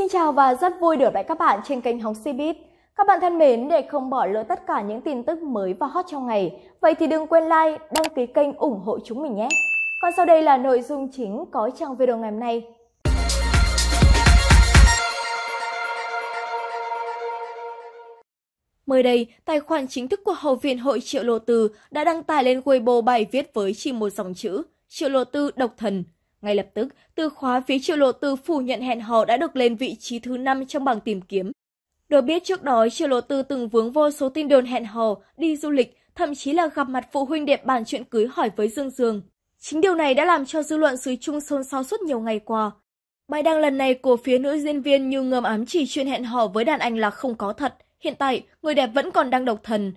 Xin chào và rất vui được gặp lại các bạn trên kênh Hóng Cbiz. Các bạn thân mến, để không bỏ lỡ tất cả những tin tức mới và hot trong ngày, vậy thì đừng quên like, đăng ký kênh ủng hộ chúng mình nhé. Còn sau đây là nội dung chính có trong video ngày hôm nay. Mới đây, tài khoản chính thức của hậu viện Hội Triệu Lô Tư đã đăng tải lên Weibo bài viết với chỉ một dòng chữ Triệu Lô Tư độc thần ngay lập tức, từ khóa phía Triệu Lộ Tư phủ nhận hẹn hò đã được lên vị trí thứ 5 trong bảng tìm kiếm. Được biết trước đó, Triệu Lộ Tư từng vướng vô số tin đồn hẹn hò, đi du lịch, thậm chí là gặp mặt phụ huynh đẹp bàn chuyện cưới hỏi với Dương Dương. Chính điều này đã làm cho dư luận xứ Trung xôn xao suốt nhiều ngày qua. Bài đăng lần này của phía nữ diễn viên như ngầm ám chỉ chuyện hẹn hò với đàn anh là không có thật. Hiện tại, người đẹp vẫn còn đang độc thần.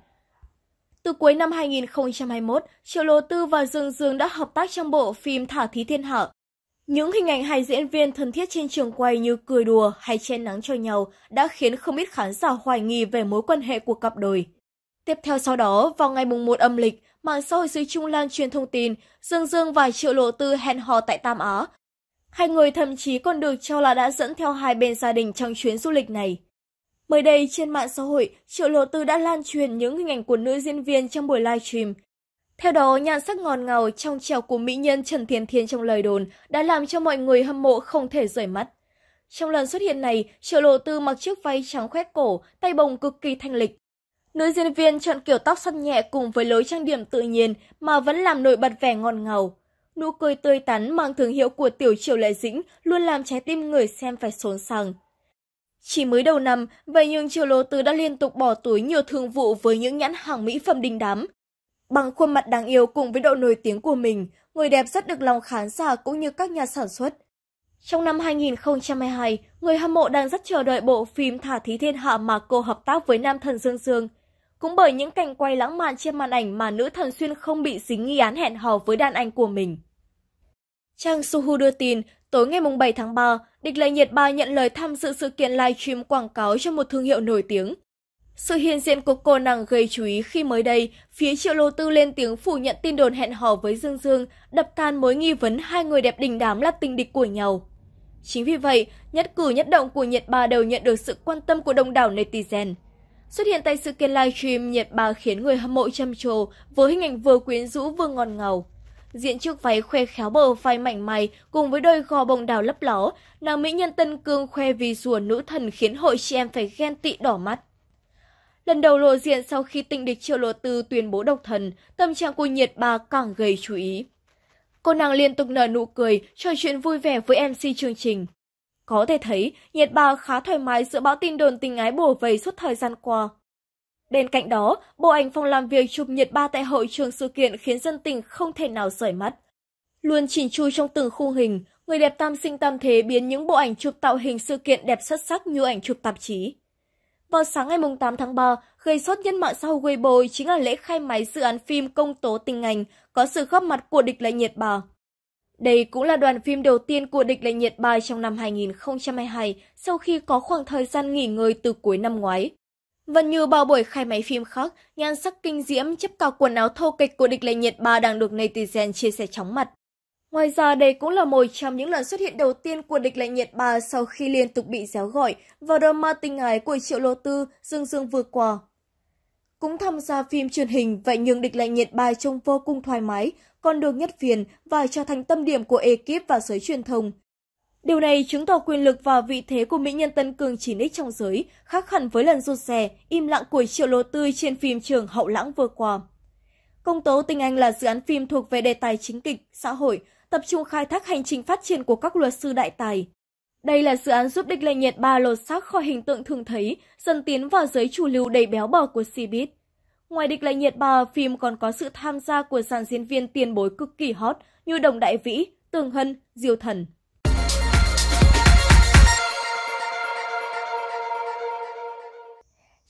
Từ cuối năm 2021, Triệu Lô Tư và Dương Dương đã hợp tác trong bộ phim Thả Thí Thiên Hạ. Những hình ảnh hai diễn viên thân thiết trên trường quay như cười đùa hay che nắng cho nhau đã khiến không ít khán giả hoài nghi về mối quan hệ của cặp đôi. Tiếp theo sau đó, vào ngày mùng 1 âm lịch, mạng xã hội dưới Trung lan truyền thông tin Dương Dương và Triệu Lộ Tư hẹn hò tại Tam Á. Hai người thậm chí còn được cho là đã dẫn theo hai bên gia đình trong chuyến du lịch này. Mới đây, trên mạng xã hội, Triệu Lộ Tư đã lan truyền những hình ảnh của nữ diễn viên trong buổi live stream. Theo đó, nhan sắc ngòn ngào trong trèo của mỹ nhân Trần Thiên Thiên trong lời đồn đã làm cho mọi người hâm mộ không thể rời mắt. Trong lần xuất hiện này, Triệu Lộ Tư mặc chiếc váy trắng khoét cổ, tay bồng cực kỳ thanh lịch. Nữ diễn viên chọn kiểu tóc xoăn nhẹ cùng với lối trang điểm tự nhiên mà vẫn làm nổi bật vẻ ngọt ngào. Nụ cười tươi tắn mang thương hiệu của tiểu Triệu Lệ Dĩnh luôn làm trái tim người xem phải xốn sàng. Chỉ mới đầu năm, vậy nhưng Triệu Lô tư đã liên tục bỏ túi nhiều thương vụ với những nhãn hàng mỹ phẩm đình đám. Bằng khuôn mặt đáng yêu cùng với độ nổi tiếng của mình, người đẹp rất được lòng khán giả cũng như các nhà sản xuất. Trong năm 2022, người hâm mộ đang rất chờ đợi bộ phim Thả Thí Thiên Hạ mà cô hợp tác với nam thần Dương Dương. Cũng bởi những cảnh quay lãng mạn trên màn ảnh mà nữ thần Xuyên không bị dính nghi án hẹn hò với đàn anh của mình. Trang Suhu đưa tin Tối ngày 7 tháng 3, Địch Lệ Nhiệt Ba nhận lời tham dự sự kiện livestream quảng cáo cho một thương hiệu nổi tiếng. Sự hiện diện của cô nàng gây chú ý khi mới đây, phía triệu lô tư lên tiếng phủ nhận tin đồn hẹn hò với Dương Dương, đập tan mối nghi vấn hai người đẹp đình đám là tình địch của nhau. Chính vì vậy, nhất cử nhất động của Nhiệt Ba đều nhận được sự quan tâm của đông đảo netizen. Xuất hiện tại sự kiện livestream Nhiệt Ba khiến người hâm mộ chăm trồ với hình ảnh vừa quyến rũ vừa ngọt ngào diện chiếc váy khoe khéo bờ vai mảnh mày cùng với đôi gò bồng đào lấp ló, nàng mỹ nhân Tân Cương khoe vì sùa nữ thần khiến hội chị em phải ghen tị đỏ mắt. Lần đầu lộ diện sau khi tình địch Triệu Lộ Tư tuyên bố độc thần, tâm trạng cô nhiệt bà càng gây chú ý. Cô nàng liên tục nở nụ cười, trò chuyện vui vẻ với MC chương trình. Có thể thấy, nhiệt bà khá thoải mái giữa bão tin đồn tình ái bùa vây suốt thời gian qua. Bên cạnh đó, bộ ảnh phòng làm việc chụp nhiệt ba tại hội trường sự kiện khiến dân tình không thể nào rời mắt. Luôn chỉnh chu trong từng khung hình, người đẹp tam sinh tam thế biến những bộ ảnh chụp tạo hình sự kiện đẹp xuất sắc như ảnh chụp tạp chí. Vào sáng ngày 8 tháng 3, gây sốt nhân mạng sau hội Weibo chính là lễ khai máy dự án phim công tố tình ảnh có sự góp mặt của địch lệ nhiệt bà. Đây cũng là đoàn phim đầu tiên của địch lệ nhiệt bà trong năm 2022 sau khi có khoảng thời gian nghỉ ngơi từ cuối năm ngoái. Vân Như bao buổi khai máy phim khác, nhan sắc kinh diễm chấp cao quần áo thô kịch của địch lệ nhiệt ba đang được netizen chia sẻ chóng mặt. Ngoài ra đây cũng là một trong những lần xuất hiện đầu tiên của địch lệ nhiệt ba sau khi liên tục bị réo gọi vào drama tình ái của Triệu Lô Tư Dương Dương vừa qua. Cũng tham gia phim truyền hình, vậy nhưng địch lệ nhiệt ba trông vô cùng thoải mái, còn được nhất phiền và trở thành tâm điểm của ekip và giới truyền thông – Điều này chứng tỏ quyền lực và vị thế của mỹ nhân Tân Cường chỉ ích trong giới, khác hẳn với lần rụt rè, im lặng của Triệu Lô Tươi trên phim Trường Hậu Lãng vừa qua. Công tố Tình Anh là dự án phim thuộc về đề tài chính kịch, xã hội, tập trung khai thác hành trình phát triển của các luật sư đại tài. Đây là dự án giúp Địch Lệ Nhiệt ba lột xác khỏi hình tượng thường thấy, dần tiến vào giới chủ lưu đầy béo bở của Cbiz. Ngoài Địch Lệ Nhiệt ba, phim còn có sự tham gia của dàn diễn viên tiền bối cực kỳ hot như Đồng Đại Vĩ, Tường Hân, Diêu Thần,